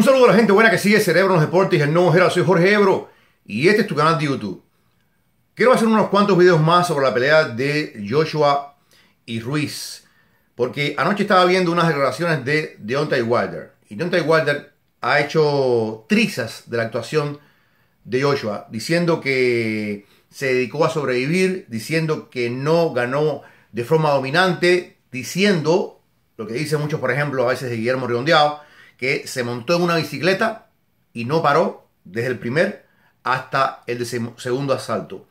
Un saludo a la gente buena que sigue Cerebro en los Deportes, el nuevo gera. soy Jorge Ebro y este es tu canal de YouTube. Quiero hacer unos cuantos videos más sobre la pelea de Joshua y Ruiz, porque anoche estaba viendo unas declaraciones de Deontay Wilder y Deontay Wilder ha hecho trizas de la actuación de Joshua, diciendo que se dedicó a sobrevivir, diciendo que no ganó de forma dominante, diciendo lo que dicen muchos, por ejemplo, a veces de Guillermo Riondeado, que se montó en una bicicleta y no paró desde el primer hasta el segundo asalto.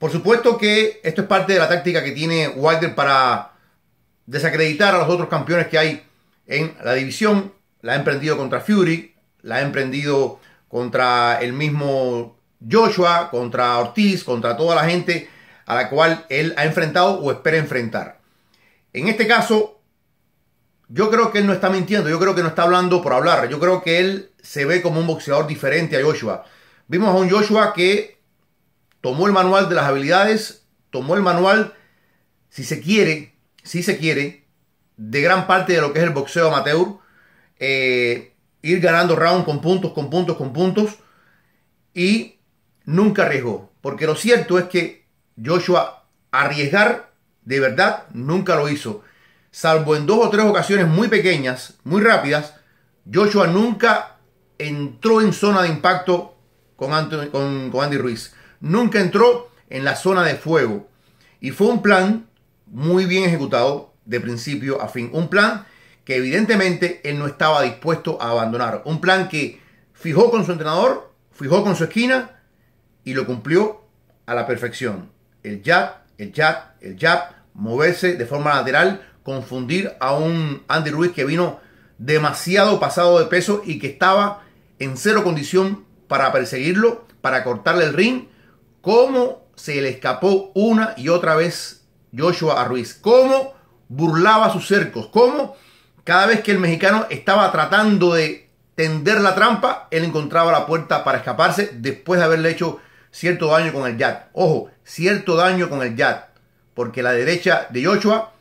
Por supuesto que esto es parte de la táctica que tiene Wilder para desacreditar a los otros campeones que hay en la división. La ha emprendido contra Fury, la ha emprendido contra el mismo Joshua, contra Ortiz, contra toda la gente a la cual él ha enfrentado o espera enfrentar. En este caso, yo creo que él no está mintiendo, yo creo que no está hablando por hablar, yo creo que él se ve como un boxeador diferente a Joshua. Vimos a un Joshua que tomó el manual de las habilidades, tomó el manual, si se quiere, si se quiere, de gran parte de lo que es el boxeo amateur, eh, ir ganando round con puntos, con puntos, con puntos, y nunca arriesgó. Porque lo cierto es que Joshua arriesgar de verdad nunca lo hizo salvo en dos o tres ocasiones muy pequeñas, muy rápidas, Joshua nunca entró en zona de impacto con, Andy Ruiz. Nunca entró en la zona de fuego. Y fue un plan muy bien ejecutado de principio a fin. Un plan que evidentemente él no estaba dispuesto a abandonar. Un plan que fijó con su entrenador, fijó con su esquina y lo cumplió a la perfección. El jab, el jab, el jab, moverse de forma lateral, confundir a un Andy Ruiz que vino demasiado pasado de peso y que estaba en cero condición para perseguirlo, para cortarle el ring, cómo se le escapó una y otra vez Joshua a Ruiz, cómo burlaba sus cercos, cómo cada vez que el mexicano estaba tratando de tender la trampa, él encontraba la puerta para escaparse después de haberle hecho cierto daño con el jab. Ojo, cierto daño con el jab, porque la derecha de Joshua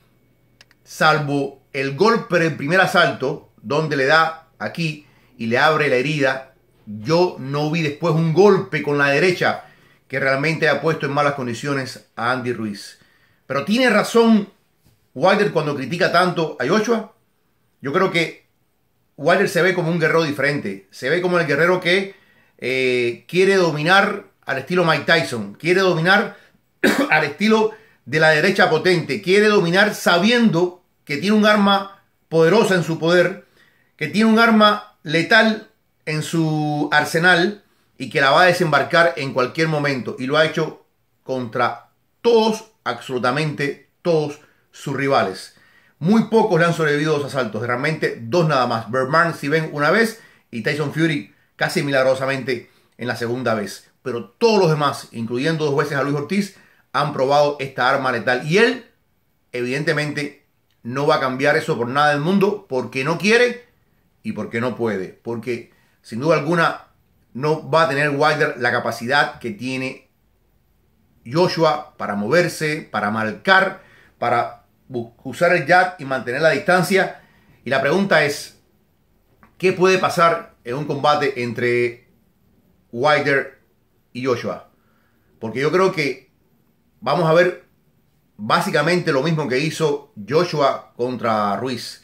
salvo el golpe del primer asalto, donde le da aquí y le abre la herida, yo no vi después un golpe con la derecha que realmente ha puesto en malas condiciones a Andy Ruiz. Pero tiene razón Wilder cuando critica tanto a Joshua. Yo creo que Wilder se ve como un guerrero diferente, se ve como el guerrero que eh, quiere dominar al estilo Mike Tyson, quiere dominar al estilo de la derecha potente, quiere dominar sabiendo que tiene un arma poderosa en su poder, que tiene un arma letal en su arsenal y que la va a desembarcar en cualquier momento. Y lo ha hecho contra todos, absolutamente todos sus rivales. Muy pocos le han sobrevivido a los asaltos, realmente dos nada más. Berman si ven una vez y Tyson Fury casi milagrosamente en la segunda vez. Pero todos los demás, incluyendo dos veces a Luis Ortiz, han probado esta arma letal. Y él, evidentemente, no va a cambiar eso por nada del mundo porque no quiere y porque no puede. Porque, sin duda alguna, no va a tener Wilder la capacidad que tiene Joshua para moverse, para marcar, para usar el jack y mantener la distancia. Y la pregunta es, ¿qué puede pasar en un combate entre Wilder y Joshua? Porque yo creo que vamos a ver básicamente lo mismo que hizo Joshua contra Ruiz.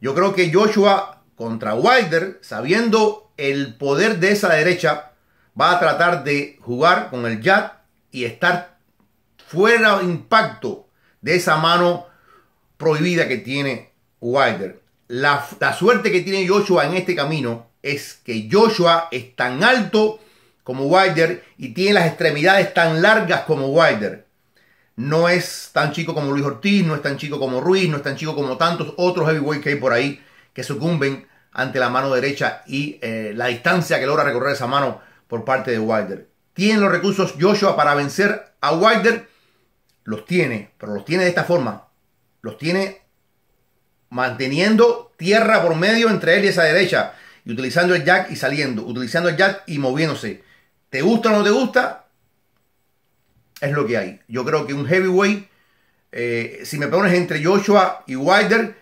Yo creo que Joshua contra Wilder, sabiendo el poder de esa derecha, va a tratar de jugar con el jab y estar fuera de impacto de esa mano prohibida que tiene Wilder. La, la, suerte que tiene Joshua en este camino es que Joshua es tan alto como Wilder y tiene las extremidades tan largas como Wilder no es tan chico como Luis Ortiz, no es tan chico como Ruiz, no es tan chico como tantos otros heavyweight que hay por ahí que sucumben ante la mano derecha y eh, la distancia que logra recorrer esa mano por parte de Wilder. ¿Tiene los recursos Joshua para vencer a Wilder? Los tiene, pero los tiene de esta forma. Los tiene manteniendo tierra por medio entre él y esa derecha. Y utilizando el jack y saliendo. Utilizando el jack y moviéndose. ¿Te gusta o no te gusta? es lo que hay. Yo creo que un heavyweight, eh, si me pones entre Joshua y Wilder,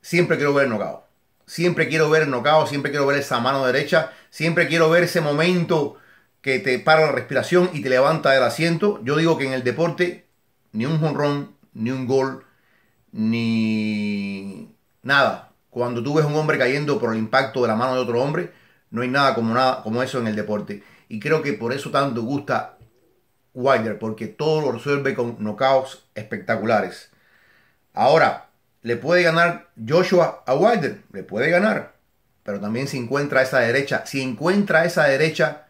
siempre quiero ver el knockout. Siempre quiero ver el siempre quiero ver esa mano derecha, siempre quiero ver ese momento que te para la respiración y te levanta del asiento. Yo digo que en el deporte ni un jonrón, ni un gol, ni nada. Cuando tú ves un hombre cayendo por el impacto de la mano de otro hombre, no hay nada como, nada como eso en el deporte. Y creo que por eso tanto gusta Wilder porque todo lo resuelve con knockouts espectaculares. Ahora, le puede ganar Joshua a Wilder, le puede ganar, pero también si encuentra esa derecha, si encuentra esa derecha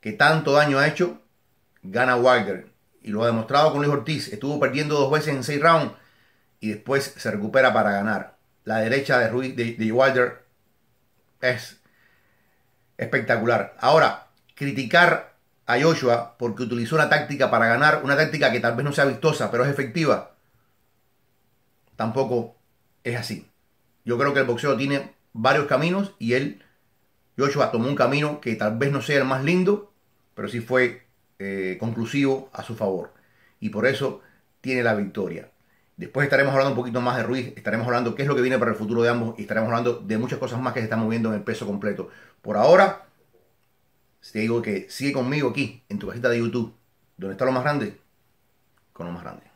que tanto daño ha hecho, gana Wilder. Y lo ha demostrado con Luis Ortiz, estuvo perdiendo dos veces en seis rounds y después se recupera para ganar. La derecha de, Ruiz, de, de Wilder es espectacular. Ahora, criticar a Joshua porque utilizó una táctica para ganar, una táctica que tal vez no sea vistosa, pero es efectiva, tampoco es así. Yo creo que el boxeo tiene varios caminos y él, Joshua, tomó un camino que tal vez no sea el más lindo, pero sí fue eh, conclusivo a su favor. Y por eso tiene la victoria. Después estaremos hablando un poquito más de Ruiz, estaremos hablando qué es lo que viene para el futuro de ambos y estaremos hablando de muchas cosas más que se están moviendo en el peso completo. Por ahora, si te digo que sigue conmigo aquí, en tu cajita de YouTube, donde está lo más grande, con lo más grande.